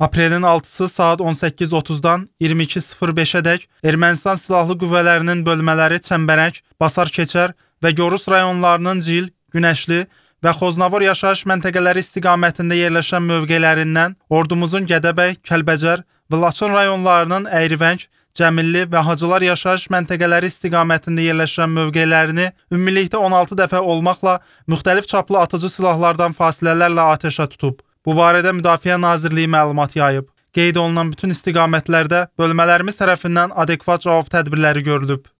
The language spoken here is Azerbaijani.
Aprelin 6-sı saat 18:30-dan 22:05-ədək Ermənistan silahlı qüvvələrinin bölmələri Çəmbərək, Basarkeçər və Gorus rayonlarının Cil, Günəşli və Xoznavur yaşayış məntəqələri istiqamətində yerləşən mövqelərindən ordumuzun Gədəbəy, Kəlbəcər və Laçın rayonlarının Əyrivəng, Cəmilli və Hacılar yaşayış məntəqələri istiqamətində yerləşən mövqelərini ümumilikdə 16 dəfə olmaqla müxtəlif çaplı atıcı silahlardan fasilələrlə atəşə tutub. Bu barədə Müdafiə Nazirliyi məlumat yayıb. Qeyd olunan bütün istiqamətlərdə bölmələrimiz tərəfindən adekvat cavab tədbirləri görülüb.